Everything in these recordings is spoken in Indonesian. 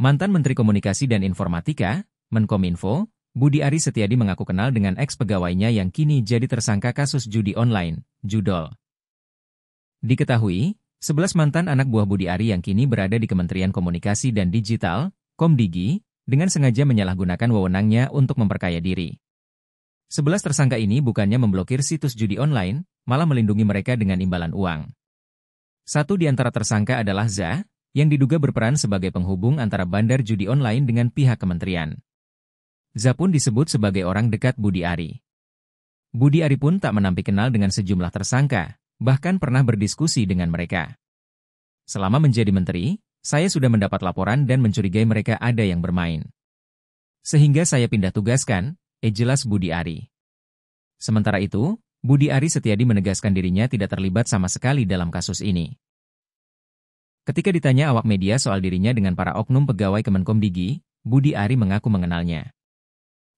Mantan Menteri Komunikasi dan Informatika, Menkominfo, Budi Ari Setiadi mengaku kenal dengan eks pegawainya yang kini jadi tersangka kasus judi online, Judol. Diketahui, sebelas mantan anak buah Budi Ari yang kini berada di Kementerian Komunikasi dan Digital, Komdigi, dengan sengaja menyalahgunakan wewenangnya untuk memperkaya diri. Sebelas tersangka ini bukannya memblokir situs judi online, malah melindungi mereka dengan imbalan uang. Satu di antara tersangka adalah Za, yang diduga berperan sebagai penghubung antara bandar judi online dengan pihak kementerian. Zapun disebut sebagai orang dekat Budi Ari. Budi Ari pun tak menampik kenal dengan sejumlah tersangka, bahkan pernah berdiskusi dengan mereka. Selama menjadi menteri, saya sudah mendapat laporan dan mencurigai mereka ada yang bermain. Sehingga saya pindah tugaskan, eh jelas Budi Ari. Sementara itu, Budi Ari Setiadi menegaskan dirinya tidak terlibat sama sekali dalam kasus ini. Ketika ditanya awak media soal dirinya dengan para oknum pegawai Kemenkomdigi, Budi Ari mengaku mengenalnya.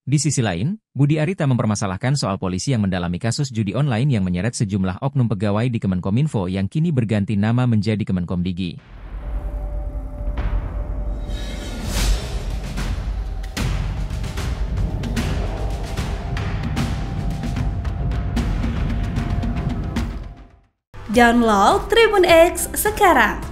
Di sisi lain, Budi Ari tak mempermasalahkan soal polisi yang mendalami kasus judi online yang menyeret sejumlah oknum pegawai di Kemenkominfo yang kini berganti nama menjadi Kemenkomdigi. Download Tribun X sekarang